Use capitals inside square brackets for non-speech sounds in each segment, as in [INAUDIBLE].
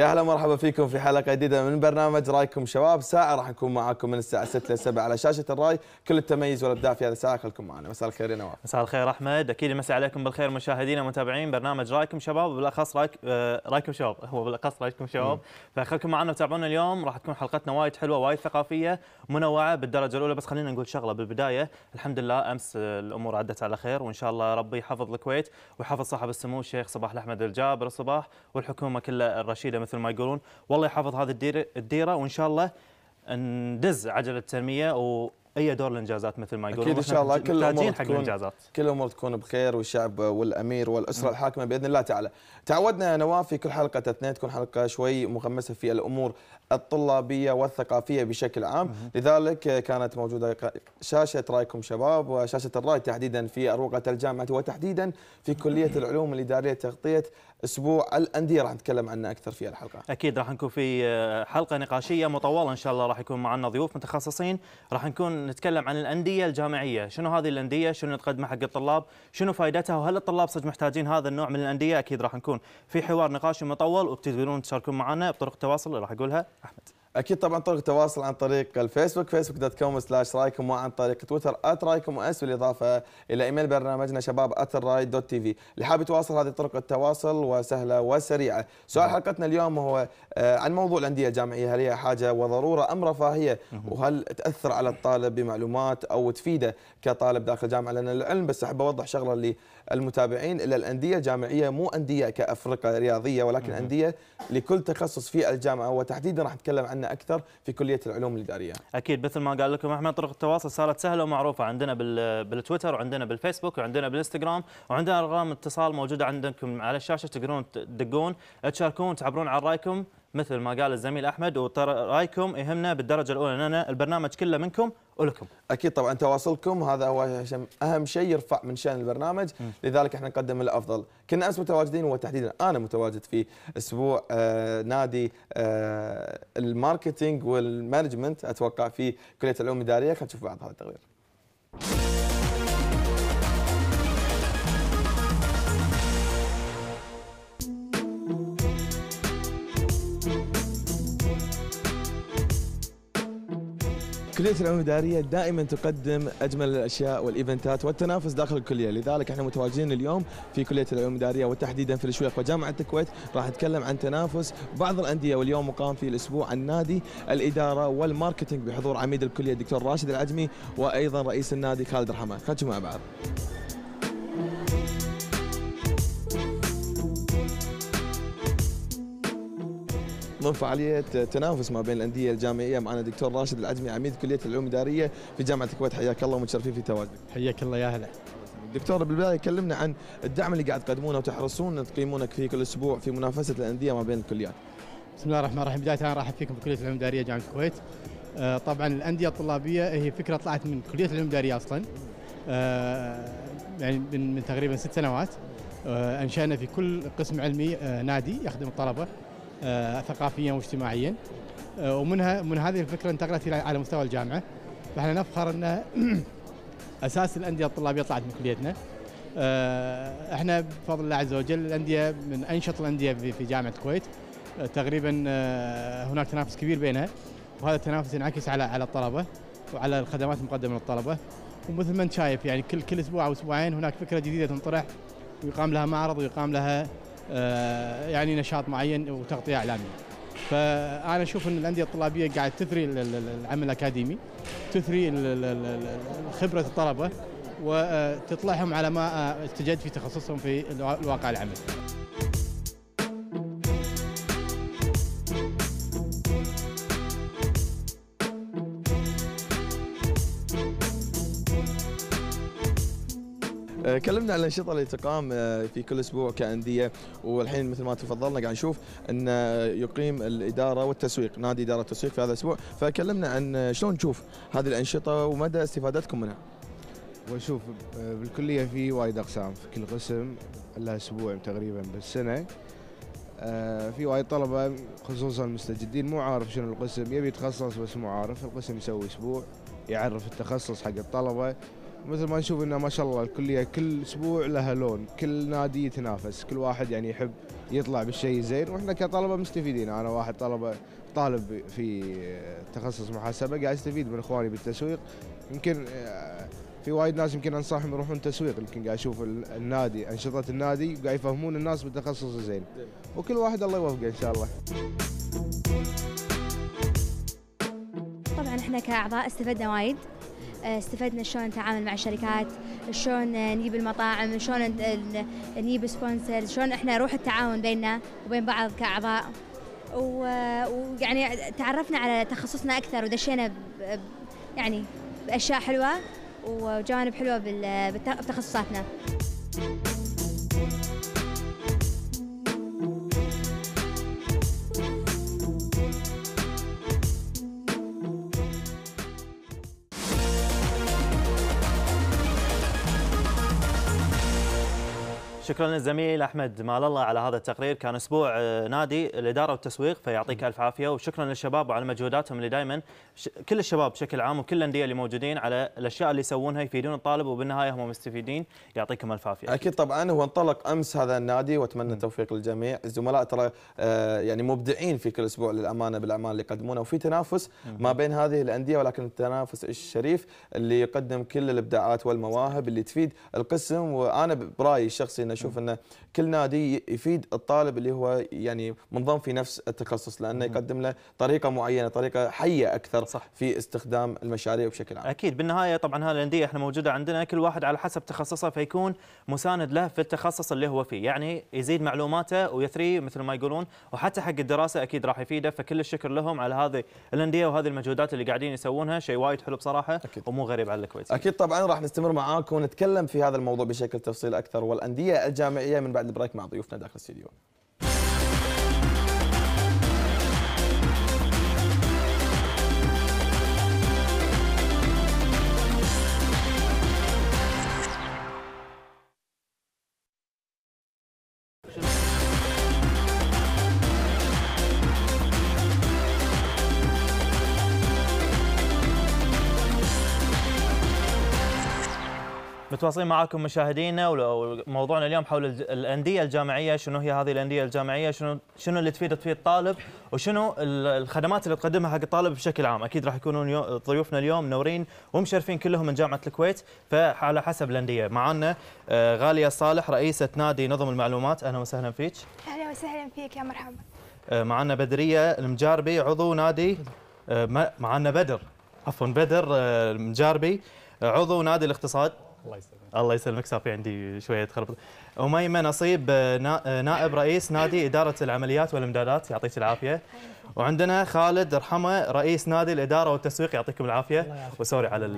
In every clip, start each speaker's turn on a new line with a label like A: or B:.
A: يا اهلا ومرحبا فيكم في حلقه جديده من برنامج رايكم شباب ساعه راح نكون معاكم من الساعه 6 ل 7 على شاشه الراي كل التميز والابداع في هذه الساعه خلكم معنا مساء الخير يا نواف
B: مساء الخير احمد اكيد مساء عليكم بالخير مشاهدينا ومتابعين برنامج رايكم شباب وبالاخص رايك آه، رايكم شباب [LAUGHS] هو بالاخص رايكم شباب فخلكم معنا وتابعونا اليوم راح تكون حلقتنا وايد حلوه وايد ثقافيه منوعه بالدرجه الاولى بس خلينا نقول شغله بالبدايه الحمد لله امس الامور عدت على خير وان شاء الله ربي يحفظ الكويت ويحفظ صاحب السمو الشيخ صباح الاحمد الجابر الصباح والحكومه كلها الرشيده مثل ما يقولون والله يحافظ هذه الديره الديره وان شاء الله ندز عجله التنميه واي دور الانجازات مثل ما يقولون اكيد ان شاء الله كل الامور تكون
A: كل الامور تكون بخير والشعب والامير والاسره م. الحاكمه باذن الله تعالى. تعودنا نواف في كل حلقه اثنين تكون حلقه شوي مغمسه في الامور الطلابيه والثقافيه بشكل عام، م. لذلك كانت موجوده شاشه رايكم شباب وشاشه الراي تحديدا في اروقه الجامعه وتحديدا في كليه العلوم الاداريه تغطيه اسبوع الانديه راح نتكلم عنه اكثر في الحلقه
B: اكيد راح نكون في آه، حلقه نقاشيه مطوله ان شاء الله راح يكون معنا ضيوف متخصصين راح نكون نتكلم عن الانديه الجامعيه شنو هذه الانديه شنو تقدمها حق الطلاب شنو فائدتها وهل الطلاب صدق محتاجين هذا النوع من الانديه اكيد راح نكون في حوار نقاشي مطول وبتقدرون تشاركون معنا بطرق التواصل اللي راح اقولها احمد اكيد طبعا طرق التواصل عن طريق الفيسبوك فيسبوك دوت كوم
A: سلاش رايكم وعن طريق تويتر ات رايكم واس بالاضافه الى ايميل برنامجنا شباب ات الراي دوت تي في اللي حاب يتواصل هذه طرق التواصل وسهله وسريعه سؤال نعم. حلقتنا اليوم هو آه، عن موضوع الانديه الجامعيه هل هي حاجه وضروره ام رفاهيه وهل تاثر على الطالب بمعلومات او تفيده كطالب داخل الجامعه لان العلم بس احب اوضح شغله اللي المتابعين الى الانديه الجامعيه مو انديه كافرقه رياضيه ولكن انديه لكل تخصص في الجامعه وتحديدا راح نتكلم عنه اكثر في كليه العلوم الاداريه.
B: اكيد مثل ما قال لكم احمد طرق التواصل صارت سهله ومعروفه عندنا بالتويتر وعندنا بالفيسبوك وعندنا بالانستغرام وعندنا ارقام اتصال موجوده عندكم على الشاشه تقدرون تدقون تشاركون تعبرون عن رايكم مثل ما قال الزميل احمد وترى رايكم يهمنا بالدرجه الاولى لان البرنامج كله منكم
A: ولكم. اكيد طبعا تواصلكم هذا هو اهم شيء يرفع من شان البرنامج م. لذلك احنا نقدم الافضل. كنا امس متواجدين وتحديدا انا متواجد في اسبوع آه نادي آه الماركتينج والمانجمنت اتوقع في كليه العلوم الاداريه خلينا نشوف بعض هذا التغيير. كلية العلوم الإدارية دائما تقدم أجمل الأشياء والإيفنتات والتنافس داخل الكلية، لذلك احنا متواجدين اليوم في كلية العلوم الإدارية وتحديدا في الشويخ وجامعة الكويت، راح نتكلم عن تنافس بعض الأندية واليوم مقام في الأسبوع عن نادي الإدارة والماركتينج بحضور عميد الكلية الدكتور راشد العجمي وأيضا رئيس النادي خالد رحمة، خلينا مع بعض. من فعاليه تنافس ما بين الانديه الجامعيه معنا دكتور راشد العجمي عميد كليه العلوم الاداريه في جامعه الكويت حياك الله ومتشرفين في تواجدك. حياك الله يا هلا. دكتور بالبدايه كلمنا عن الدعم اللي قاعد تقدمونه وتحرصون تقيمونك فيه كل اسبوع في منافسه الانديه ما بين الكليات.
C: بسم الله الرحمن الرحيم، بدايه انا ارحب فيكم بكليه العلوم الاداريه جامعه الكويت. آه، طبعا الانديه الطلابيه هي فكره طلعت من كليه العلوم الاداريه اصلا. آه، يعني من, تقريبا ست سنوات آه، انشانا في كل قسم علمي نادي يخدم الطلبه آه، ثقافيا واجتماعيا آه، ومنها من هذه الفكره انتقلت الى على مستوى الجامعه فاحنا نفخر ان [CLEARS THROAT] اساس الانديه الطلابيه طلعت من كليتنا آه، احنا بفضل الله عز وجل الانديه من انشط الانديه في جامعه الكويت تقريبا هناك تنافس كبير بينها وهذا التنافس ينعكس على على الطلبه وعلى الخدمات المقدمه للطلبه ومثل ما انت شايف يعني كل كل اسبوع او اسبوعين هناك فكره جديده تنطرح ويقام لها معرض ويقام لها آه، يعني نشاط معين وتغطيه اعلاميه. فانا اشوف ان الانديه الطلابيه قاعد تثري العمل الاكاديمي تثري خبره الطلبه وتطلعهم على ما استجد آه، في تخصصهم في الواقع العملي
A: كلمنا عن الانشطه اللي تقام آه، في كل اسبوع كانديه والحين مثل ما تفضلنا قاعد نشوف ان آه، يقيم الاداره والتسويق نادي اداره التسويق في هذا الاسبوع فكلمنا عن آه، شلون نشوف هذه الانشطه ومدى استفادتكم منها وشوف بالكليه في وايد اقسام في كل قسم لها اسبوع تقريبا بالسنه في وايد طلبه خصوصا المستجدين مو عارف شنو القسم يبي يتخصص بس مو عارف القسم يسوي اسبوع يعرف التخصص حق الطلبه مثل ما نشوف انه ما شاء الله الكليه كل اسبوع لها لون، كل نادي يتنافس، كل واحد يعني يحب يطلع بالشيء زين واحنا كطلبه مستفيدين، انا واحد طلبه طالب في تخصص محاسبه قاعد استفيد من اخواني بالتسويق، يمكن آه، في وايد ناس يمكن انصحهم يروحون تسويق يمكن قاعد اشوف النادي انشطه النادي قاعد يفهمون الناس بالتخصص زين وكل واحد الله يوفقه ان شاء الله.
D: طبعا احنا كاعضاء استفدنا وايد آه، استفدنا شلون نتعامل مع الشركات شلون آه، نجيب المطاعم شلون نجيب سبونسرز شلون احنا روح التعاون بيننا وبين بعض كاعضاء آه، ويعني تعرفنا على تخصصنا اكثر ودشينا يعني باشياء حلوه وجوانب حلوه بتخصصاتنا
B: شكرا للزميل احمد مال الله على هذا التقرير كان اسبوع آه، نادي الاداره والتسويق فيعطيك الف عافيه وشكرا للشباب وعلى مجهوداتهم اللي دائما كل الشباب بشكل عام وكل الانديه اللي موجودين على الاشياء اللي يسوونها يفيدون الطالب وبالنهايه هم مستفيدين يعطيكم الف عافيه
A: اكيد طبعا هو انطلق امس هذا النادي واتمنى التوفيق للجميع الزملاء ترى آه، يعني مبدعين في كل اسبوع للامانه بالاعمال اللي يقدمونها وفي تنافس ما بين هذه الانديه ولكن التنافس الشريف اللي يقدم كل الابداعات والمواهب اللي تفيد القسم وانا برايي الشخصي اشوف انه كل نادي يفيد الطالب اللي هو يعني منضم في نفس التخصص
B: لانه يقدم له طريقه معينه طريقه حيه اكثر صح. في استخدام المشاريع بشكل عام اكيد بالنهايه طبعا هذه الانديه احنا موجوده عندنا كل واحد على حسب تخصصه فيكون مساند له في التخصص اللي هو فيه يعني يزيد معلوماته ويثري مثل ما يقولون وحتى حق الدراسه اكيد راح يفيده فكل الشكر لهم على هذه الانديه وهذه المجهودات اللي قاعدين يسوونها شيء وايد حلو بصراحه أكيد. ومو غريب على الكويت
A: اكيد طبعا راح نستمر معاكم ونتكلم في هذا الموضوع بشكل تفصيل اكثر والانديه الجامعيه من بعد البريك مع ضيوفنا داخل الاستديو
B: متواصلين معاكم مشاهدينا وموضوعنا اليوم حول الانديه الجامعيه شنو هي هذه الانديه الجامعيه شنو شنو اللي تفيد تفيد الطالب وشنو الخدمات اللي تقدمها حق الطالب بشكل عام اكيد راح يكونون ضيوفنا اليوم منورين ومشرفين كلهم من جامعه الكويت فعلى حسب الانديه معنا آه، غاليه صالح رئيسه نادي نظم المعلومات اهلا وسهلا فيك
D: اهلا وسهلا فيك يا مرحبا
B: آه، معنا بدريه المجاربي عضو نادي آه، معنا بدر عفوا بدر المجاربي عضو نادي الاقتصاد الله يسلمك الله يسلمك صار في عندي شويه تخربط اميمه نصيب آه، آه، نائب رئيس نادي اداره العمليات والامدادات يعطيك العافيه وعندنا خالد رحمه رئيس نادي الاداره والتسويق يعطيكم العافيه وسوري على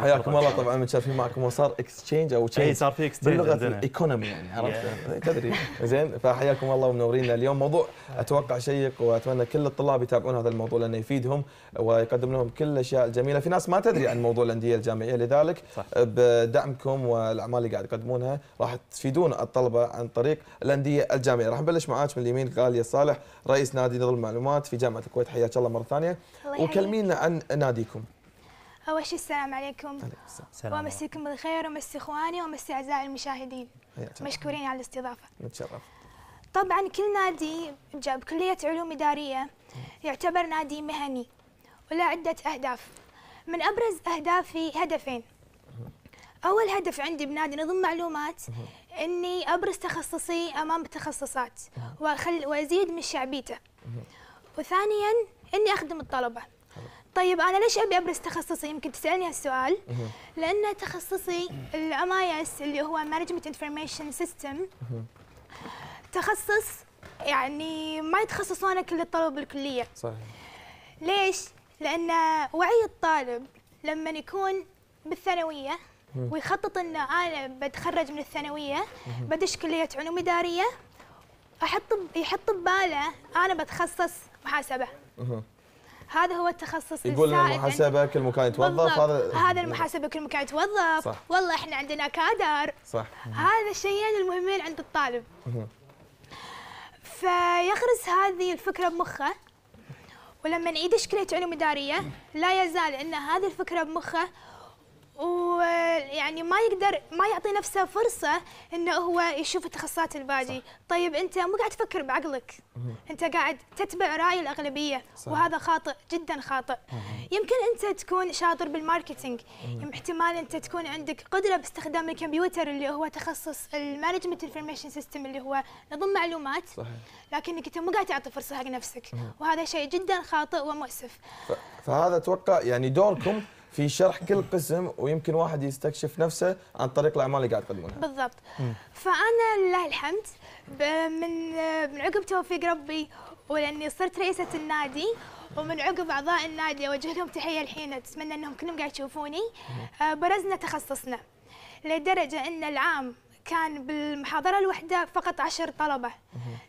B: حياكم الله
A: طبعا متشرفين معكم وصار اكستشينج او تشينج اي صار في اكستشينج باللغه الايكونومي يعني عرفت تدري زين فحياكم الله ومنورينا اليوم موضوع اتوقع شيق واتمنى كل الطلاب يتابعون هذا الموضوع لانه يفيدهم ويقدم لهم كل الاشياء الجميله في ناس ما تدري عن موضوع الانديه الجامعيه لذلك بدعمكم والاعمال اللي قاعد تقدمونها راح تفيدون الطلبه عن طريق الانديه الجامعيه راح نبلش معاك من اليمين غاليه صالح رئيس نادي نظم المعلومات في جامعه الكويت حياك الله مره ثانيه وكلمينا عن ناديكم
D: أول شيء السلام عليكم السلام وأمسيكم بالخير وأمسي إخواني وأمسي أعزائي المشاهدين مشكورين على الاستضافة نتشرف طبعا كل نادي بكلية علوم إدارية يعتبر نادي مهني وله عدة أهداف من أبرز أهدافي هدفين أول هدف عندي بنادي نظم معلومات إني أبرز تخصصي أمام التخصصات وأزيد من شعبيته وثانيا اني اخدم الطلبه طيب انا ليش ابي ابرز تخصصي يمكن تسالني هالسؤال لان تخصصي الام اي اس اللي هو مانجمنت انفورميشن سيستم تخصص يعني ما يتخصصونه كل الطلبه بالكليه صحيح ليش لان وعي الطالب لما يكون بالثانويه ويخطط ان انا بتخرج من الثانويه بدش كليه علوم اداريه احط يحط بباله انا بتخصص محاسبه هذا هو التخصص يقول المحاسبه
A: كل مكان يتوظف هذا هذا [LAUGHS] المحاسبه
D: كل مكان يتوظف صح. والله احنا عندنا كادر صح هذا الشيئين المهمين عند الطالب فيغرس هذه الفكره بمخه ولما نعيد شكلية علوم إدارية لا يزال ان هذه الفكرة بمخه ويعني ما يقدر ما يعطي نفسه فرصه انه هو يشوف التخصصات الباجي صح. طيب انت مو قاعد تفكر بعقلك انت قاعد تتبع راي الاغلبيه صح. وهذا خاطئ جدا خاطئ مم. يمكن انت تكون شاطر بالماركتنج احتمال انت تكون عندك قدره باستخدام الكمبيوتر اللي هو تخصص المانجمنت انفورميشن سيستم اللي هو نظم معلومات صحيح. لكنك انت مو قاعد تعطي فرصه حق نفسك مم. وهذا شيء جدا خاطئ ومؤسف
A: فهذا اتوقع يعني دوركم في شرح كل قسم ويمكن واحد يستكشف نفسه عن طريق الاعمال اللي قاعد تقدمونها.
D: بالضبط. فانا لله الحمد من من عقب توفيق ربي ولاني صرت رئيسه النادي ومن عقب اعضاء النادي اوجه لهم تحيه الحين اتمنى انهم كلهم قاعد يشوفوني آه، برزنا تخصصنا لدرجه ان العام كان بالمحاضره الواحده فقط 10 طلبه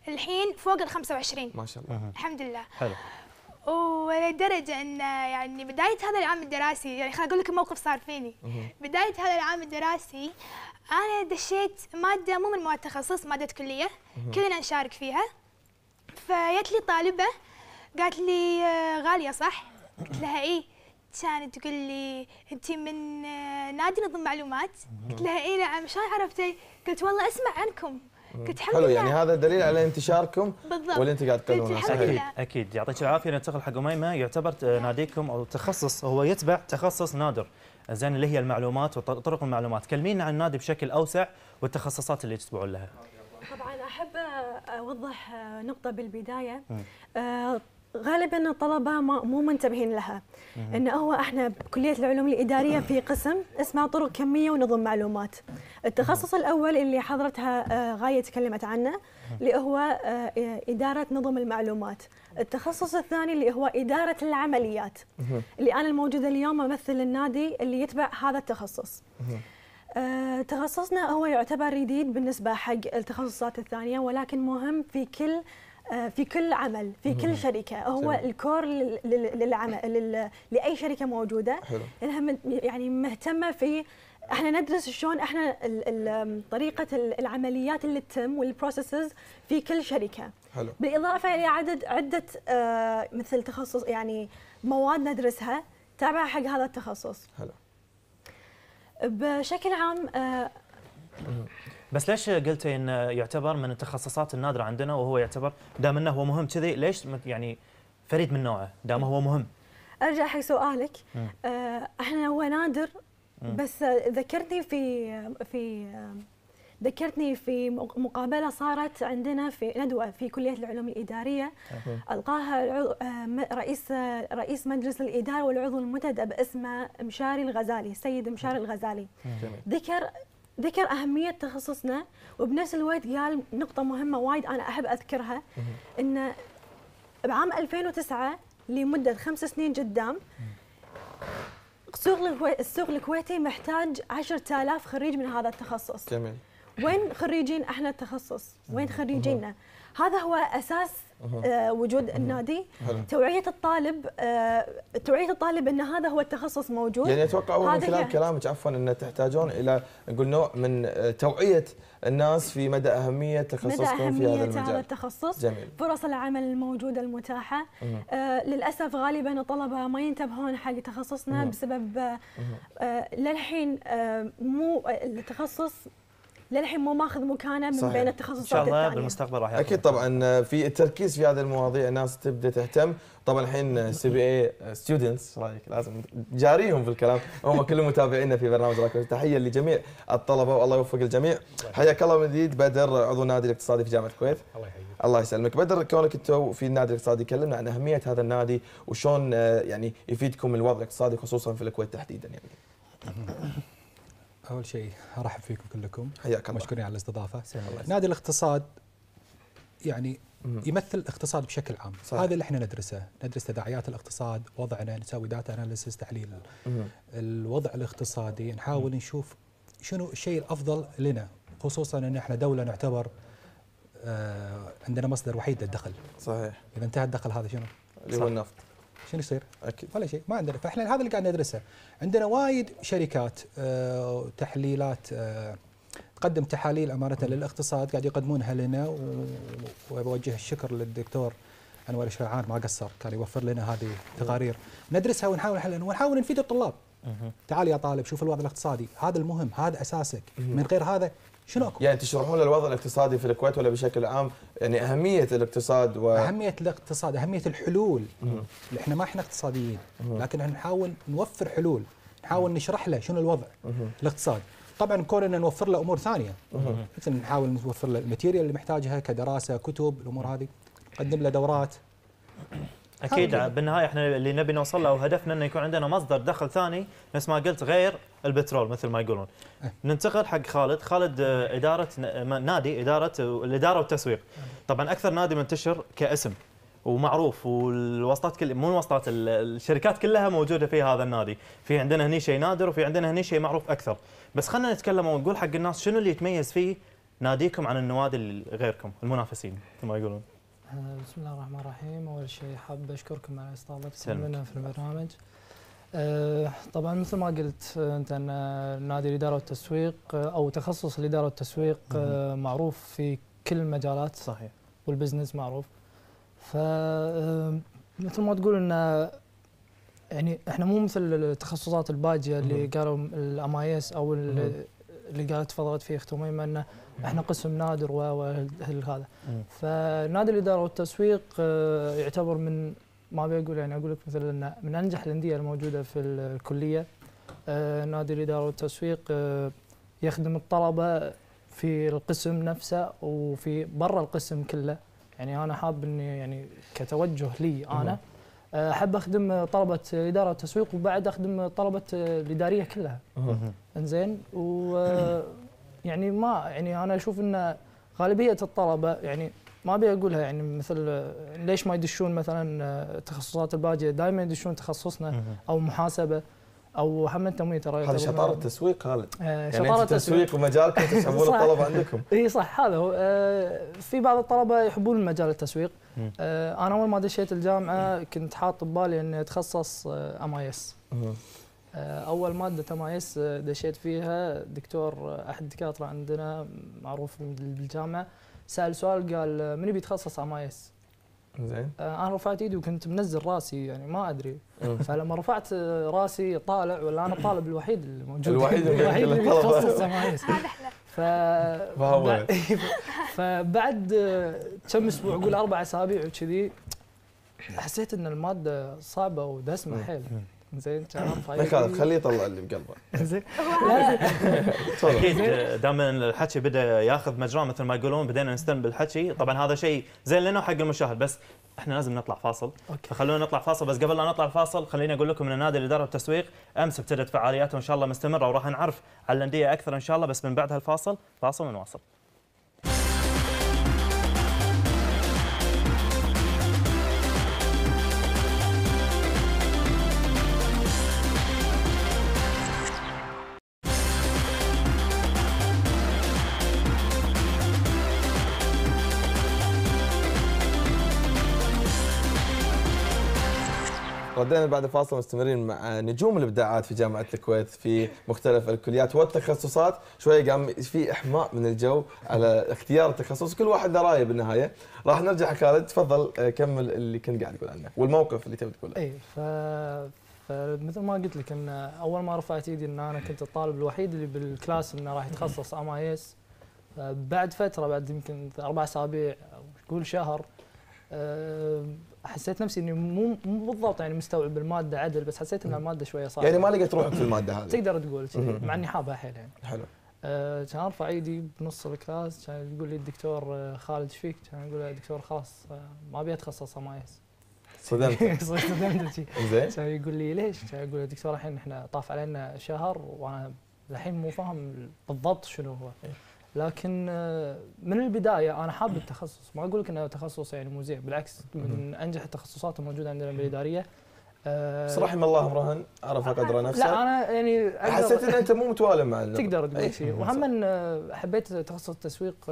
D: الحين فوق ال 25 ما شاء الله الحمد لله حلو ولدرجة أن يعني بداية هذا العام الدراسي يعني خليني أقول لك موقف صار فيني بداية هذا العام الدراسي أنا دشيت مادة مو من مواد تخصص مادة كلية كلنا نشارك فيها فجت لي طالبة قالت لي آه، غالية صح؟ قلت لها اي كانت تقول لي انت من آه، نادي نظم معلومات قلت لها اي نعم شلون عرفتي قلت والله اسمع عنكم
A: حلو يعني هذا دليل على انتشاركم بالضبط واللي انت قاعد تقولونه اكيد
B: اكيد يعطيك العافيه ننتقل حق اميمه يعتبر ناديكم او تخصص هو يتبع تخصص نادر زين اللي هي المعلومات وطرق المعلومات كلمينا عن النادي بشكل اوسع والتخصصات اللي تتبعون لها
E: طبعا احب اوضح نقطه بالبدايه غالبا الطلبه مو منتبهين لها ان هو احنا بكليه العلوم الاداريه في قسم اسمه طرق كميه ونظم معلومات التخصص الاول اللي حضرتها آه، غايه تكلمت عنه اللي هو آه، اداره نظم المعلومات التخصص الثاني اللي هو اداره العمليات اللي انا الموجوده اليوم امثل النادي اللي يتبع هذا التخصص آه، تخصصنا هو يعتبر جديد بالنسبه حق التخصصات الثانيه ولكن مهم في كل آه، في كل عمل في كل شركه هو الكور للعمل لاي شركه موجوده حلو. انها يعني مهتمه في احنا ندرس شلون احنا طريقه العمليات اللي تتم والبروسيسز في كل شركه حلو. بالاضافه الى عدد عده آه، مثل تخصص يعني مواد ندرسها تابعه حق هذا التخصص حلو. بشكل عام آه،
B: بس ليش قلتي انه يعتبر من التخصصات النادره عندنا وهو يعتبر دام انه هو مهم كذي ليش يعني فريد من نوعه دام هو مهم
E: ارجع حق سؤالك آه احنا هو نادر بس ذكرتني في في ذكرتني في مقابله صارت عندنا في ندوه في كليه العلوم الاداريه القاها آه، رئيس رئيس مجلس الاداره والعضو المنتدب اسمه مشاري الغزالي السيد مشاري الغزالي ذكر ذكر أهمية تخصصنا وبنفس الوقت قال نقطة مهمة وايد أنا أحب أذكرها أن بعام 2009 لمدة خمس سنين قدام السوق السوق الكويتي محتاج 10000 خريج من هذا التخصص. جميل. وين خريجين احنا التخصص؟ وين خريجينا؟ هذا هو اساس آه، وجود النادي توعيه الطالب آه، توعيه الطالب ان هذا هو التخصص موجود يعني اتوقع هو من خلال كلامك
A: عفوا ان تحتاجون الى نقول نوع من آه، توعيه الناس في مدى اهميه تخصصكم في هذا المجال هذا التخصص جميل.
E: فرص العمل الموجوده المتاحه آه للاسف غالبا الطلبه ما ينتبهون حق تخصصنا مم. بسبب آه للحين آه مو التخصص للحين مو ماخذ مكانه من صحيح. بين التخصصات الثانيه ان شاء الله
A: بالمستقبل راح اكيد طبعا آه، في التركيز في هذه المواضيع الناس تبدا تهتم طبعا الحين سي بي اي ستودنتس آه، رايك لازم جاريهم في الكلام هم كلهم متابعينا في برنامج راكب تحيه لجميع الطلبه والله يوفق الجميع حياك الله من جديد بدر عضو النادي الاقتصادي في جامعه الكويت الله يحييك الله يسلمك بدر كونك انت في النادي الاقتصادي كلمنا عن اهميه هذا النادي وشون آه، يعني يفيدكم الوضع الاقتصادي خصوصا في الكويت تحديدا يعني
F: [LAUGHS] اول شيء ارحب فيكم كلكم حياك الله مشكورين على الاستضافه نادي الاقتصاد يعني يمثل الاقتصاد بشكل عام صحيح. هذا اللي احنا ندرسه ندرس تداعيات الاقتصاد وضعنا نسوي داتا اناليسيس تحليل الوضع الاقتصادي نحاول نشوف شنو الشيء الافضل لنا خصوصا ان احنا دوله نعتبر آه، عندنا مصدر وحيد للدخل صحيح اذا انتهى الدخل هذا شنو اللي هو النفط شنو يصير؟ أكيد. ولا شيء ما عندنا فاحنا هذا اللي قاعد ندرسه عندنا وايد شركات آه، تحليلات آه، تقدم تحاليل امانه للاقتصاد قاعد يقدمونها لنا وبوجه الشكر للدكتور انور الشرعان ما قصر كان يوفر لنا هذه التقارير ندرسها ونحاول نحلها ونحاول نفيد الطلاب تعال يا طالب شوف الوضع الاقتصادي هذا المهم هذا اساسك من غير هذا شنو اكو؟
A: يعني تشرحون الوضع الاقتصادي في الكويت ولا بشكل عام يعني اهميه الاقتصاد و اهميه
F: الاقتصاد، اهميه الحلول. احنا ما احنا اقتصاديين، لكن احنا نحاول نوفر حلول، نحاول نشرح له شنو الوضع الاقتصاد. طبعا كوننا نوفر له امور ثانيه مثل نحاول نوفر له الماتيريال اللي محتاجها كدراسه كتب الامور هذه نقدم له دورات
B: اكيد بالنهايه احنا اللي نبي نوصل له وهدفنا انه يكون عندنا مصدر دخل ثاني نفس ما قلت غير البترول مثل ما يقولون. إيه. ننتقل حق خالد، خالد آه، اداره آه، نادي اداره الاداره والتسويق. طبعا اكثر نادي منتشر كاسم ومعروف والوسطات كل مو الوسطات الشركات كلها موجوده في هذا النادي، في عندنا هني شيء نادر وفي عندنا هني شيء معروف اكثر، بس خلينا نتكلم ونقول حق الناس شنو اللي يتميز فيه ناديكم عن النوادي غيركم المنافسين مثل ما يقولون.
G: آه، بسم الله الرحمن الرحيم أول شيء حاب أشكركم على استضافتكم لنا في البرنامج آه، طبعا مثل ما قلت انت ان نادي الاداره والتسويق آه، او تخصص الاداره والتسويق معروف في كل المجالات صحيح والبزنس معروف ف مثل ما تقول ان يعني احنا مو مثل التخصصات الباجيه اللي قالوا الامايس او اللي قالت تفضلت فيه اخت اميمه انه احنا قسم نادر وهذا فنادي الاداره والتسويق آه، يعتبر من ما بقول يعني اقول لك مثلا من انجح الانديه الموجوده في الكليه آه، نادي الاداره والتسويق آه، يخدم الطلبه في القسم نفسه وفي برا القسم كله يعني انا حاب اني يعني كتوجه لي انا احب اخدم طلبه اداره والتسويق وبعد اخدم طلبه الاداريه كلها انزين و [CLEARS THROAT] يعني ما يعني انا اشوف ان غالبيه الطلبه يعني ما ابي اقولها يعني مثل ليش ما يدشون مثلا آه، تخصصات الباجيه دائما يدشون تخصصنا او محاسبه او هم مو ترى هذا شطاره تسويق
A: خالد آه يعني شطاره تسويق ومجالكم تسحبون [LAUGHS] الطلبه عندكم [LAUGHS]
G: اي صح هذا هو آه في بعض الطلبه يحبون مجال التسويق آه انا اول ما دشيت الجامعه كنت حاط ببالي اني اتخصص ام اي اس آه، اول ماده تمايز آه، دشيت فيها دكتور آه، احد الدكاتره عندنا معروف بالجامعه سال سؤال قال من بيتخصص امايس زين انا رفعت ايدي وكنت منزل راسي يعني ما ادري فلما رفعت راسي طالع ولا انا الطالب الوحيد اللي موجود الوحيد الوحيد اللي بيتخصص امايس [LAUGHS] ف [LAUGHS] فبعد كم اسبوع قول اربع اسابيع وكذي حسيت ان الماده صعبه ودسمه حيل زين تعرف [LAUGHS] خليه
B: يطلع اللي بقلبه [LAUGHS] [LAUGHS] زين اكيد دام الحكي بدا ياخذ مجراه مثل ما يقولون بدينا نستلم بالحكي طبعا هذا شيء زين لنا وحق المشاهد بس احنا لازم نطلع فاصل أوكي. فخلونا نطلع فاصل بس قبل لا نطلع فاصل خليني اقول لكم ان نادي الاداره والتسويق امس ابتدت فعالياته وان شاء الله مستمره وراح نعرف على الانديه اكثر ان شاء الله بس من بعد هالفاصل فاصل ونواصل
A: ردينا بعد فاصل مستمرين مع نجوم الابداعات في جامعه الكويت في مختلف الكليات والتخصصات شويه قام في احماء من الجو على اختيار التخصص كل واحد له رايه بالنهايه راح نرجع خالد تفضل آه، كمل اللي كنت قاعد تقول عنه والموقف اللي تبي تقوله
G: اي ف فمثل ما قلت لك ان اول ما رفعت ايدي ان انا كنت الطالب الوحيد اللي بالكلاس انه راح يتخصص ام اي اس بعد فتره بعد يمكن اربع اسابيع او قول شهر آه، حسيت نفسي اني مو مو بالضبط يعني مستوعب الماده عدل بس حسيت ان الماده شويه صعبه يعني ما لقيت روحك في الماده هذه تقدر تقول مع اني حابها حيل يعني حلو أه كان ارفع ايدي بنص الكلاس كان يقول لي الدكتور آه، خالد ايش فيك؟ كان اقول له دكتور خلاص آه، ما ابي اتخصص مايس
A: صدمت [LAUGHS] صدمت زين
G: كان يقول لي ليش؟ كان يقول لي دكتور الحين احنا طاف علينا شهر وانا الحين مو فاهم بالضبط شنو هو لكن آه، من البدايه انا حابب التخصص ما اقول لك انه تخصص يعني مو زين بالعكس من انجح التخصصات الموجوده عندنا بالاداريه
A: بس آه، رحم الله امرا عرف قدر نفسه لا انا
G: يعني حسيت ان انت مو متوالم مع تقدر تقول إيه. شيء [LAUGHS] وهم آه، حبيت تخصص التسويق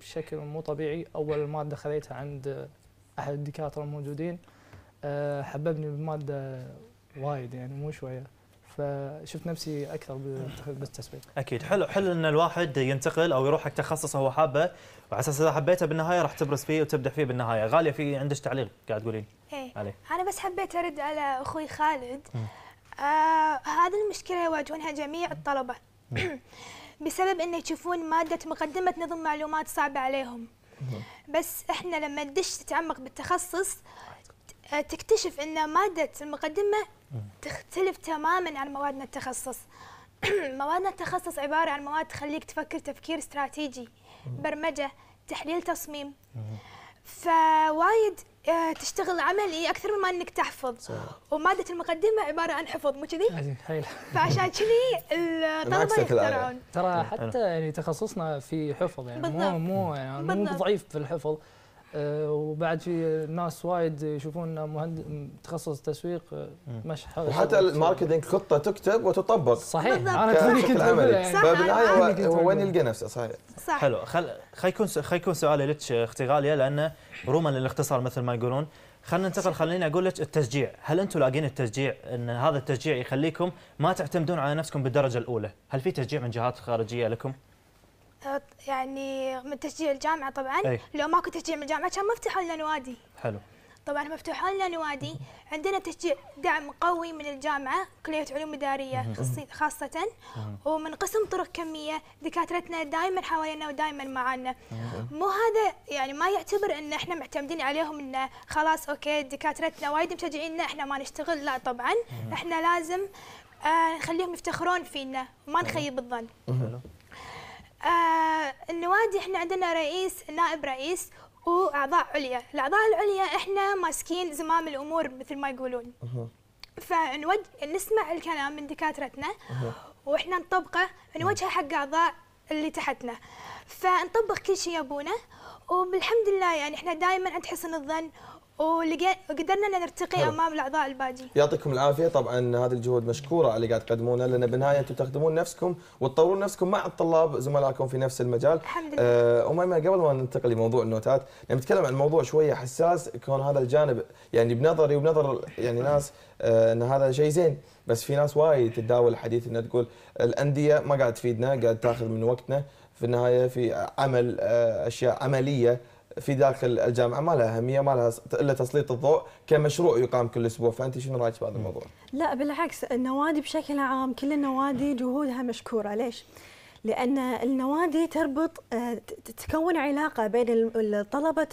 G: بشكل مو طبيعي اول ماده خذيتها عند احد الدكاتره الموجودين حببني بالماده وايد يعني مو شويه فشفت نفسي اكثر بالتسويق.
B: اكيد حلو حلو ان الواحد ينتقل او يروح حق تخصص هو حابه وعلى اساس اذا حبيته بالنهايه راح تبرز فيه وتبدع فيه بالنهايه، غاليه في عندك تعليق قاعد تقولين
D: إيه. عليه. انا بس حبيت ارد على اخوي خالد آه هذه المشكله يواجهونها جميع الطلبه [CLEARS THROAT] بسبب انه يشوفون ماده مقدمه نظم معلومات صعبه عليهم. بس احنا لما تدش تتعمق بالتخصص آه، تكتشف أن مادة المقدمة تختلف تماما عن موادنا التخصص [CLEARS THROAT] موادنا التخصص عبارة عن مواد تخليك تفكر تفكير استراتيجي برمجة تحليل تصميم فوايد آه، تشتغل عملي اكثر مما انك تحفظ صح. وماده المقدمه عباره عن حفظ مو كذي؟ فعشان [LAUGHS] كذي الطلبه يخترعون ترى حتى
G: يعني تخصصنا في حفظ يعني بالضبط. مو مو يعني مو ضعيف في الحفظ آه، وبعد في ناس وايد يشوفون مهندس متخصص تسويق آه، مش وحتى الماركتينج
A: خطه تكتب وتطبق
B: صحيح انا توني كنت يعني. فبالنهايه هو وين يلقى نفسه صحيح صح حلو خل يكون خل يكون سؤالي لك آه، اختي غاليه لانه روما للاختصار مثل ما يقولون خلينا ننتقل خليني اقول لك التشجيع، هل انتم لاقين التشجيع ان هذا التشجيع يخليكم ما تعتمدون على نفسكم بالدرجه الاولى؟ هل في تشجيع من جهات خارجيه لكم؟
D: يعني من تشجيع الجامعه طبعا أي. لو ماكو تشجيع من الجامعه كان افتحوا لنا نوادي حلو طبعا افتحوا لنا نوادي عندنا تشجيع دعم قوي من الجامعه كليه علوم اداريه خاصه ومن قسم طرق كميه دكاترتنا دائما حوالينا ودائما معانا مو هذا يعني ما يعتبر ان احنا معتمدين عليهم ان خلاص اوكي دكاترتنا وايد مشجعيننا احنا ما نشتغل لا طبعا احنا لازم آه، نخليهم يفتخرون فينا وما نخيب الظن آه، النوادي احنا عندنا رئيس نائب رئيس واعضاء عليا الاعضاء العليا احنا ماسكين زمام الامور مثل ما يقولون فنود نسمع الكلام من دكاترتنا واحنا نطبقه نوجهه حق اعضاء اللي تحتنا فنطبق كل شيء يبونه وبالحمد لله يعني احنا دائما عند حسن الظن وقدرنا نرتقي امام الاعضاء الباجي.
A: يعطيكم العافيه، طبعا هذه الجهود مشكوره على اللي قاعد تقدمونها لان بالنهايه انتم تخدمون نفسكم وتطورون نفسكم مع الطلاب زملائكم في نفس المجال. الحمد آه، لله. آه قبل ما ننتقل لموضوع النوتات، يعني نتكلم عن موضوع شويه حساس كون هذا الجانب يعني بنظري وبنظر يعني ناس آه ان هذا شيء زين، بس في ناس وايد تداول الحديث انها تقول الانديه ما قاعد تفيدنا، قاعد تاخذ من وقتنا، في النهايه في عمل آه، اشياء عمليه في داخل الجامعه ما لها اهميه ما لها الا تسليط الضوء كمشروع يقام كل اسبوع فانت شنو رايك بهذا الموضوع؟
E: لا بالعكس النوادي بشكل عام كل النوادي جهودها مشكوره ليش؟ لان النوادي تربط آه، تكون علاقه بين طلبه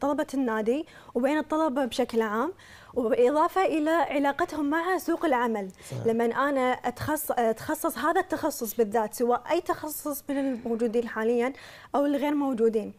E: طلبه النادي وبين الطلبه بشكل عام وبالاضافه الى علاقتهم مع سوق العمل صحيح. لما انا أتخص... اتخصص هذا التخصص بالذات سواء اي تخصص من الموجودين حاليا او الغير موجودين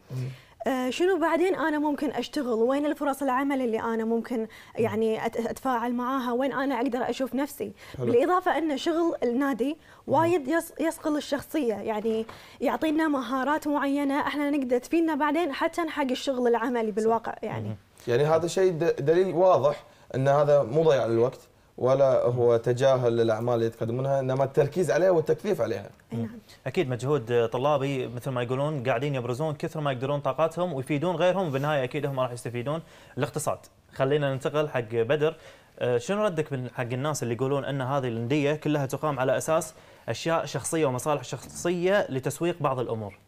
E: آه، شنو بعدين انا ممكن اشتغل وين الفرص العمل اللي انا ممكن يعني اتفاعل معاها وين انا اقدر اشوف نفسي حلو. بالاضافه ان شغل النادي وايد يصقل الشخصيه يعني يعطينا مهارات معينه احنا نقدر تفيدنا بعدين حتى حق الشغل العملي بالواقع يعني
A: يعني هذا شيء دليل واضح ان هذا مو ضياع للوقت ولا هو تجاهل للاعمال اللي يتقدمونها انما التركيز عليها والتكثيف عليها.
B: نعم. اكيد مجهود طلابي مثل ما يقولون قاعدين يبرزون كثر ما يقدرون طاقاتهم ويفيدون غيرهم وبالنهايه اكيد هم راح يستفيدون. الاقتصاد خلينا ننتقل حق بدر آه، شنو ردك حق الناس اللي يقولون ان هذه الانديه كلها تقام على اساس اشياء شخصيه ومصالح شخصيه لتسويق بعض الامور؟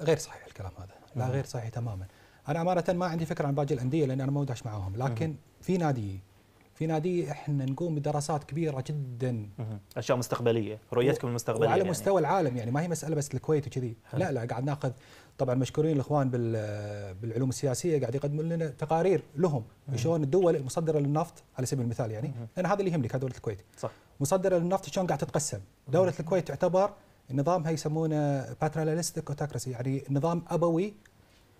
F: غير صحيح الكلام هذا، لا غير صحيح تماما. انا امانه ما عندي فكره عن باقي الانديه لان انا ما وداش معاهم، لكن في ناديين في نادي احنا نقوم بدراسات كبيره جدا
B: اشياء مستقبليه رؤيتكم المستقبليه وعلى يعني. مستوى
F: العالم يعني ما هي مساله بس الكويت وكذي لا لا قاعد ناخذ طبعا مشكورين الاخوان بالعلوم السياسيه قاعد يقدمون لنا تقارير لهم شلون الدول المصدره للنفط على سبيل المثال يعني لان هذا اللي يهمني دوله الكويت صح مصدره للنفط شلون قاعد تتقسم دوله الكويت تعتبر نظامها يسمونه باتراليستيك اوتاكراسي يعني نظام ابوي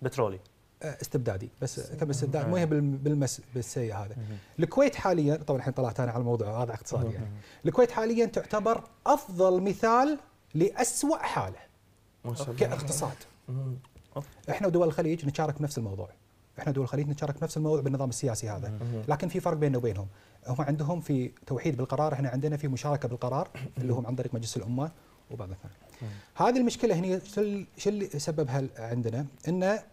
F: بترولي استبدادي بس تم استبداد مو آه. بالمس بالسيء هذا الكويت حاليا طبعا الحين طلعت انا على الموضوع هذا اقتصادي يعني الكويت حاليا تعتبر افضل مثال لاسوء حاله كاقتصاد احنا ودول الخليج نتشارك بنفس الموضوع احنا دول الخليج نتشارك بنفس الموضوع بالنظام السياسي هذا لكن في فرق بيننا وبينهم هم عندهم في توحيد بالقرار احنا عندنا في مشاركه بالقرار اللي هم عن طريق مجلس الامه وبعض الثاني هذه المشكله هنا شو اللي سببها عندنا انه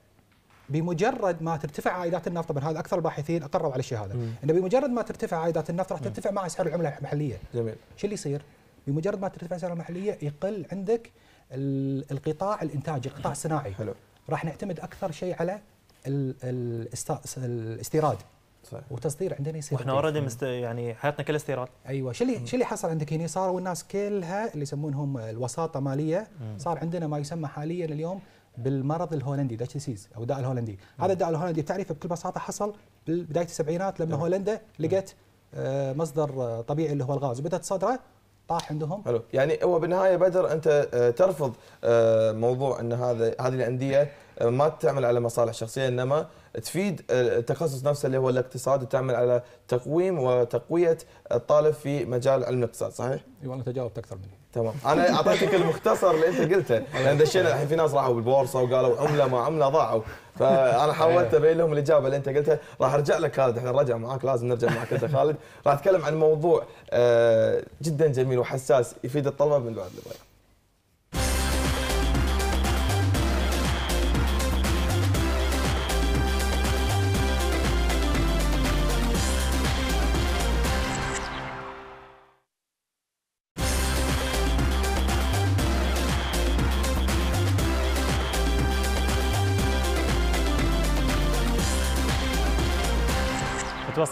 F: بمجرد ما ترتفع عائدات النفط طبعا هذا اكثر الباحثين اقروا على الشيء هذا انه بمجرد ما ترتفع عائدات النفط راح ترتفع مع سعر العمله المحليه جميل شو اللي يصير؟ بمجرد ما ترتفع سعر المحليه يقل عندك القطاع الانتاجي القطاع الصناعي حلو راح نعتمد اكثر شيء على الاستيراد صحيح. وتصدير عندنا يصير واحنا اوريدي مست...
B: يعني حياتنا كلها استيراد ايوه شو اللي شو
F: اللي حصل عندك هنا صاروا الناس كلها اللي يسمونهم الوساطه ماليه صار عندنا ما يسمى حاليا اليوم بالمرض الهولندي داتش سيز او الداء الهولندي نعم. هذا الداء الهولندي تعريفه بكل بساطه حصل بدايه السبعينات لما نعم. هولندا نعم. لقت آه، مصدر آه، طبيعي اللي هو الغاز وبدات تصدره طاح عندهم
A: حلو يعني هو بالنهايه بدر انت آه، ترفض موضوع ان هذا هذه الانديه ما تعمل على مصالح شخصيه انما تفيد التخصص نفسه اللي هو الاقتصاد وتعمل على تقويم وتقويه الطالب في مجال علم الاقتصاد صحيح؟ ايوه انا تجاوبت اكثر مني تمام انا اعطيتك المختصر اللي انت قلته [LAUGHS] لان دشينا الحين في ناس راحوا بالبورصه وقالوا عمله ما عمله ضاعوا فانا حاولت إيه. ابين لهم الاجابه اللي انت قلتها راح ارجع لك خالد احنا نرجع معاك لازم نرجع معك انت خالد راح اتكلم عن موضوع آه، جدا جميل وحساس يفيد الطلبه من بعد لبعد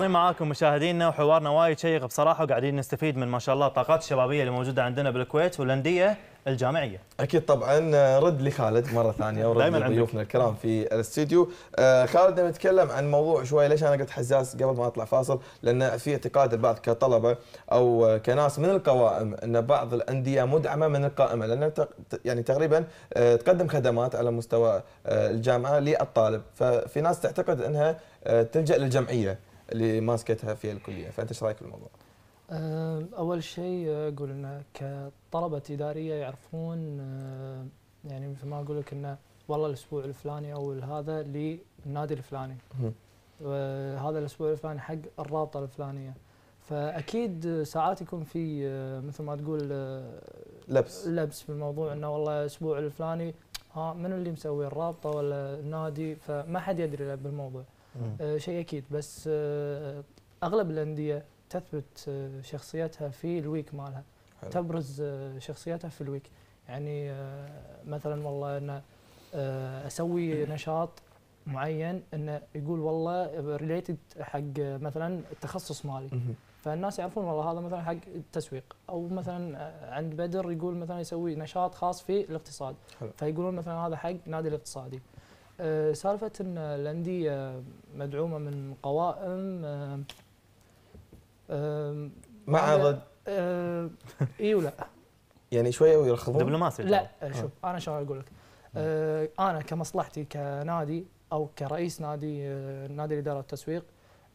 B: متواصلين معاكم مشاهدينا وحوارنا وايد شيق بصراحه وقاعدين نستفيد من ما شاء الله الطاقات الشبابيه اللي موجوده عندنا بالكويت والانديه الجامعيه.
A: اكيد طبعا آه، رد لخالد مره ثانيه ورد لضيوفنا الكرام في الاستديو. آه خالد نتكلم عن موضوع شوي ليش انا قلت حساس قبل ما اطلع فاصل لان في اعتقاد البعض كطلبه او كناس من القوائم ان بعض الانديه مدعمه من القائمه لان يعني تقريبا آه، تقدم خدمات على مستوى آه، الجامعه للطالب ففي ناس تعتقد انها تلجا للجمعيه اللي ماسكتها في الكليه فانت ايش رايك بالموضوع؟
G: آه، اول شيء اقول ان كطلبه اداريه يعرفون آه، يعني مثل ما اقول لك انه والله الاسبوع الفلاني او هذا للنادي الفلاني هذا الاسبوع الفلاني حق الرابطه الفلانيه فاكيد ساعات يكون في آه، مثل ما تقول لبس لبس في الموضوع انه والله الاسبوع الفلاني ها من اللي مسوي الرابطه ولا النادي فما حد يدري بالموضوع آه، شيء اكيد بس آه، اغلب الانديه تثبت آه، شخصيتها في الويك مالها حلو. تبرز شخصيتها في الويك يعني مثلا والله انا اسوي نشاط معين انه يقول والله ريليتد حق مثلا التخصص مالي فالناس يعرفون والله هذا مثلا حق التسويق او مثلا عند بدر يقول مثلا يسوي نشاط خاص في الاقتصاد حلو. فيقولون مثلا هذا حق نادي الاقتصادي آه، سالفه ان الانديه مدعومه من قوائم آه، آه، مع ضد اي ولا
A: [LAUGHS] يعني شويه ويلخبطون دبلوماسي لا شوف
G: انا شو اقول لك انا كمصلحتي كنادي او كرئيس نادي نادي الاداره والتسويق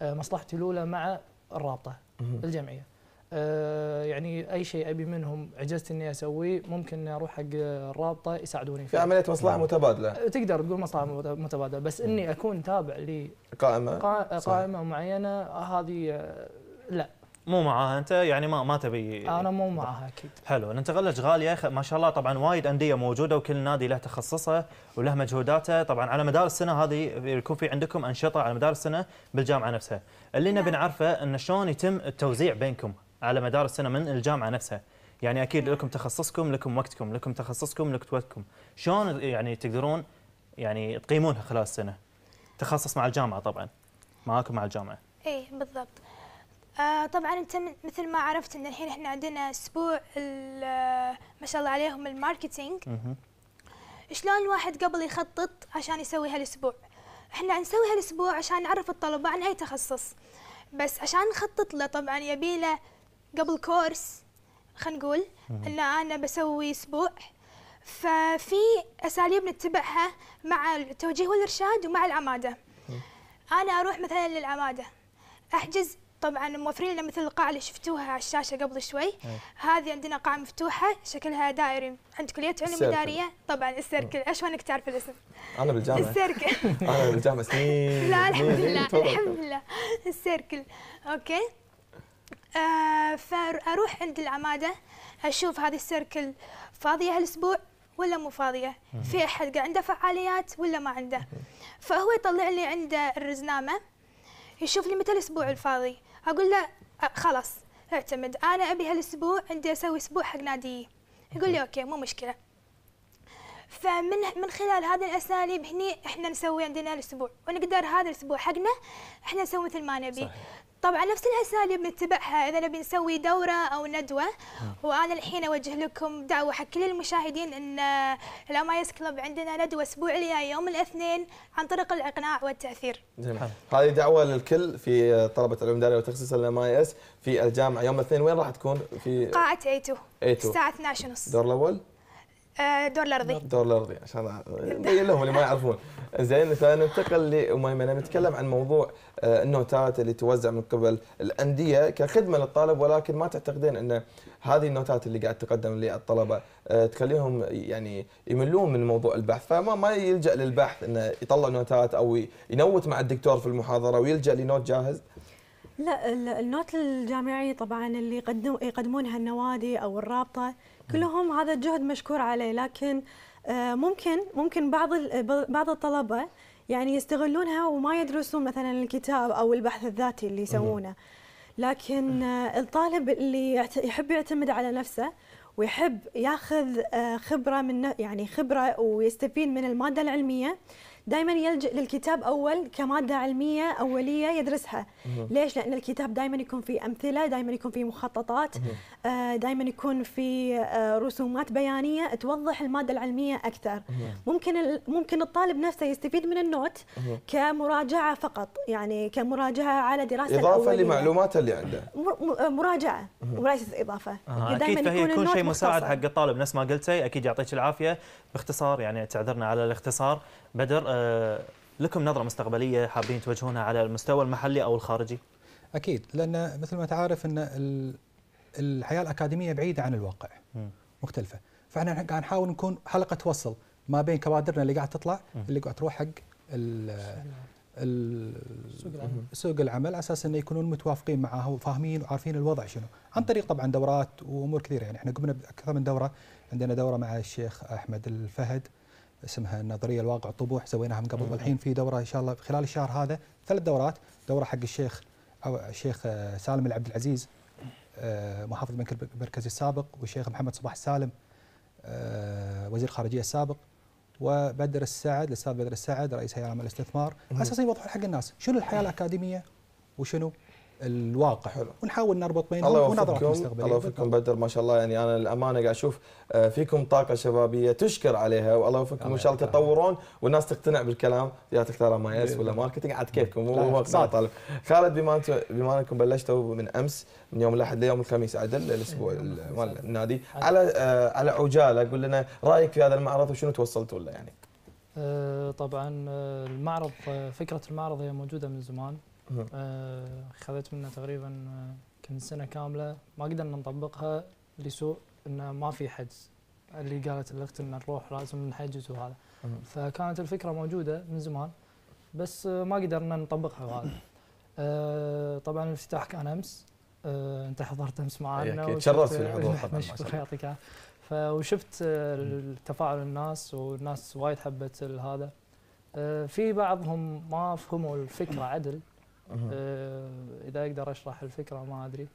G: مصلحتي الاولى مع الرابطه الجمعيه آه، يعني اي شيء ابي منهم عجزت اني اسويه ممكن اروح حق الرابطه يساعدوني فيه. في عمليه مصلحه نعم. متبادله آه، تقدر تقول مصلحه متبادله بس اني اكون تابع لي قائمه قائمه معينه هذه آه، لا
B: مو معاها انت يعني ما ما تبي انا
G: مو معاها اكيد
B: حلو ننتقل لك غاليه ما شاء الله طبعا وايد انديه موجوده وكل نادي له تخصصه وله مجهوداته طبعا على مدار السنه هذه يكون في عندكم انشطه على مدار السنه بالجامعه نفسها اللي نبي نعم. نعرفه ان شلون يتم التوزيع بينكم على مدار السنه من الجامعه نفسها يعني اكيد لكم تخصصكم لكم وقتكم لكم تخصصكم لكم وقتكم شلون يعني تقدرون يعني تقيمونها خلال السنه تخصص مع الجامعه طبعا معاكم مع الجامعه
D: اي بالضبط آه طبعا انت مثل ما عرفت ان الحين احنا عندنا اسبوع ما شاء الله عليهم الماركتينج شلون الواحد قبل يخطط عشان يسوي هالاسبوع احنا نسوي هالاسبوع عشان نعرف الطلبه عن اي تخصص بس عشان نخطط له طبعا يبي له قبل كورس خلينا نقول ان انا بسوي اسبوع ففي اساليب نتبعها مع التوجيه والارشاد ومع العماده انا اروح مثلا للعماده احجز طبعا موفرين لنا مثل القاعه اللي شفتوها على الشاشه قبل شوي هذه عندنا قاعه مفتوحه شكلها دائري عند كليه علوم اداريه طبعا السيركل ايش وينك تعرف الاسم
A: انا بالجامعه السيركل [LAUGHS] انا بالجامعه سنين لا الحمد لله الحمد
D: لله السيركل اوكي آه، فاروح عند العماده اشوف هذه السيركل فاضيه هالاسبوع ولا مو فاضيه في احد عنده فعاليات ولا ما عنده فهو يطلع لي عنده الرزنامه يشوف لي متى الاسبوع الفاضي اقول له آه، خلاص اعتمد انا ابي هالاسبوع عندي اسوي اسبوع حق ناديي يقول لي اوكي مو مشكله فمن من خلال هذه الاساليب هني احنا نسوي عندنا الاسبوع ونقدر هذا الاسبوع حقنا احنا نسوي مثل ما نبي طبعا نفس الاساليب نتبعها اذا نبي نسوي دوره او ندوه نعم. وانا الحين اوجه لكم دعوه حق كل المشاهدين ان الامايس كلوب عندنا ندوه اسبوع الجاي يوم الاثنين عن طريق الاقناع والتاثير.
A: جميل نعم. هذه دعوه للكل في طلبه العلوم الاداريه وتخصيص الامايس في الجامعه يوم الاثنين وين راح تكون؟ في قاعه
D: ايتو 2 الساعه 12:30 الدور الاول؟ آه، دور الارضي
A: الدور نعم، الارضي عشان نبين لهم اللي ما يعرفون [LAUGHS] زين فننتقل لمهم انا عن موضوع آه، النوتات اللي توزع من قبل الانديه كخدمه للطالب ولكن ما تعتقدين ان هذه النوتات اللي قاعد تقدم للطلبه آه، تخليهم يعني يملون من موضوع البحث فما ما يلجا للبحث انه يطلع نوتات او ينوت مع الدكتور في المحاضره ويلجا لنوت جاهز
E: لا النوت الجامعي طبعا اللي يقدمونها النوادي او الرابطه كلهم هذا الجهد مشكور عليه لكن آه، ممكن ممكن بعض بعض الطلبه يعني يستغلونها وما يدرسون مثلا الكتاب او البحث الذاتي اللي يسوونه لكن آه، الطالب اللي يحب يعتمد على نفسه ويحب ياخذ آه، خبره من يعني خبره ويستفيد من الماده العلميه دائما يلجأ للكتاب أول كمادة علمية أولية يدرسها ليش؟ لأن الكتاب دائما يكون فيه أمثلة دائما يكون فيه مخططات آه، دائما يكون فيه آه، رسومات بيانية توضح المادة العلمية أكثر ممكن ممكن الطالب نفسه يستفيد من النوت كمراجعة فقط يعني كمراجعة على دراسة
A: إضافة لمعلوماته اللي عنده
E: آه، مراجعة وليست إضافة آه يعني أكيد فهي يكون شيء مساعد حق
B: الطالب نفس ما قلتي أكيد يعطيك العافية باختصار يعني تعذرنا على الاختصار بدر آه، لكم نظرة مستقبلية حابين توجهونها على المستوى المحلي أو الخارجي؟
F: أكيد لأن مثل ما تعرف أن الحياة الأكاديمية بعيدة عن الواقع مختلفة فإحنا قاعد نحاول نكون حلقة توصل ما بين كوادرنا اللي قاعد تطلع اللي قاعد تروح حق سوق العمل على اساس انه يكونون متوافقين معاه وفاهمين وعارفين الوضع شنو، عن طريق طبعا دورات وامور كثيره يعني احنا قمنا باكثر من دوره، عندنا دوره مع الشيخ احمد الفهد اسمها النظريه الواقع طموح سويناها من قبل والحين في دوره ان شاء الله خلال الشهر هذا ثلاث دورات دوره حق الشيخ او الشيخ آه، سالم العبد العزيز آه، محافظ البنك المركزي السابق والشيخ محمد صباح السالم آه، وزير الخارجيه السابق وبدر السعد الاستاذ بدر السعد رئيس هيئه الاستثمار اساسا يوضحون حق الناس شنو الحياه الاكاديميه وشنو الواقع حلو. ونحاول نربط بينهم ونضع المستقبل الله يوفقكم
A: بدر ما شاء الله يعني انا الامانه قاعد اشوف آه، فيكم طاقه شبابيه تشكر عليها والله يوفقكم ان شاء الله تطورون والناس تقتنع بالكلام يا تختار ام اس ولا ماركتنج عاد كيفكم مو طالب خالد بما انتم بما انكم بلشتوا من امس من يوم الاحد ليوم الخميس عدل الاسبوع إيه، مال النادي على آه، على عجاله قول لنا رايك في هذا المعرض وشنو توصلتوا له يعني؟
G: آه، طبعا المعرض فكره المعرض هي موجوده من زمان نعم. آه، خذت منا تقريبا آه، كم سنه كامله ما قدرنا نطبقها لسوء انه ما في حجز اللي قالت الاخت ان نروح لازم نحجز وهذا نعم. فكانت الفكره موجوده من زمان بس آه، ما قدرنا نطبقها وهذا طبعا الافتتاح كان امس انت حضرت امس معنا إيه، تشرفت في الحضور [LAUGHS] طبعا مشكور يعطيك وشفت تفاعل الناس والناس وايد حبت هذا في بعضهم ما فهموا الفكره عدل آه، اذا اقدر اشرح الفكره ما ادري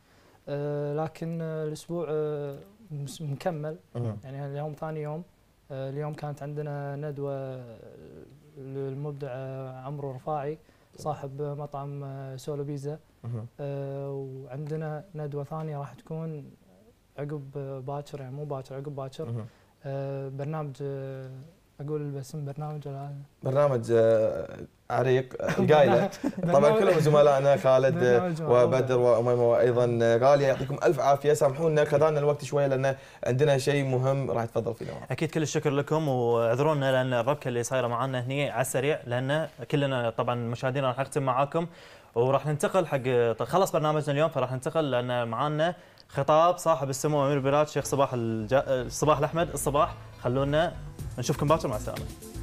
G: آه، لكن الاسبوع آه، مكمل يعني اليوم ثاني يوم اليوم كانت عندنا ندوه للمبدع عمرو رفاعي صاحب مطعم سولو بيتزا وعندنا ندوه ثانيه راح تكون عقب باكر يعني مو باكر عقب باكر برنامج اقول بس برنامج ولا
A: برنامج عريق القايله [LAUGHS] نعم. نعم. طبعا كلهم زملائنا خالد نعم، وبدر واميمه وايضا غاليه يعطيكم الف عافيه سامحونا خذانا الوقت شويه لان عندنا شيء مهم راح تفضل فيه نوع.
B: اكيد كل الشكر لكم واعذرونا لان الربكه اللي صايره معنا هنا على السريع لان كلنا طبعا مشاهدينا راح نختم معاكم وراح ننتقل حق خلص برنامجنا اليوم فراح ننتقل لان معانا خطاب صاحب السمو امير البلاد الشيخ صباح الج... صباح الاحمد الصباح خلونا نشوفكم باكر مع السلامه